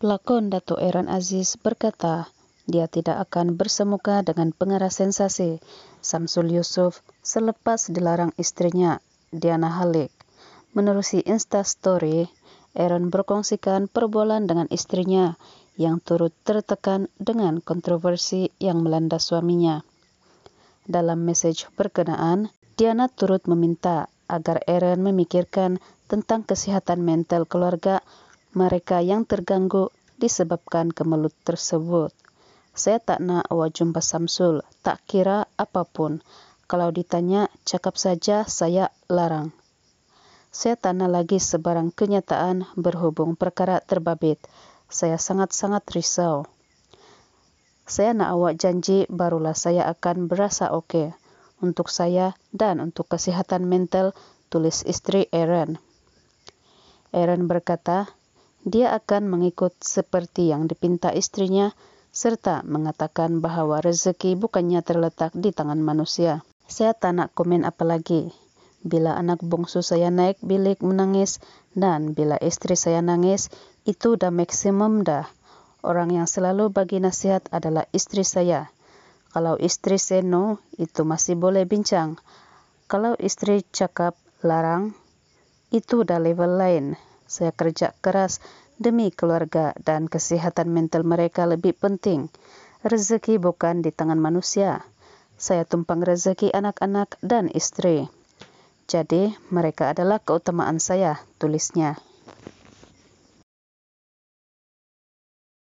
Pelakon Dato Eran Aziz berkata, dia tidak akan bersemuka dengan pengarah sensasi Samsul Yusuf selepas dilarang istrinya, Diana Halik. Menerusi Instastory, Eran berkongsikan perbualan dengan istrinya yang turut tertekan dengan kontroversi yang melanda suaminya. Dalam mesej berkenaan, Diana turut meminta agar Eren memikirkan tentang kesehatan mental keluarga mereka yang terganggu disebabkan kemelut tersebut. Saya tak nak awak jumpa Samsul, tak kira apapun. Kalau ditanya, cakap saja saya larang. Saya tak nak lagi sebarang kenyataan berhubung perkara terbabit. Saya sangat-sangat risau. Saya nak awak janji barulah saya akan berasa oke. Untuk saya dan untuk kesehatan mental, tulis istri Aaron. Aaron berkata, dia akan mengikut seperti yang dipinta istrinya, serta mengatakan bahwa rezeki bukannya terletak di tangan manusia. Saya tak nak komen apalagi. Bila anak bungsu saya naik bilik menangis dan bila istri saya nangis, itu dah maksimum dah. Orang yang selalu bagi nasihat adalah istri saya. Kalau istri seno, itu masih boleh bincang. Kalau istri cakap larang, itu dah level lain. Saya kerja keras demi keluarga dan kesehatan mental mereka lebih penting. Rezeki bukan di tangan manusia. Saya tumpang rezeki anak-anak dan istri. Jadi, mereka adalah keutamaan saya, tulisnya.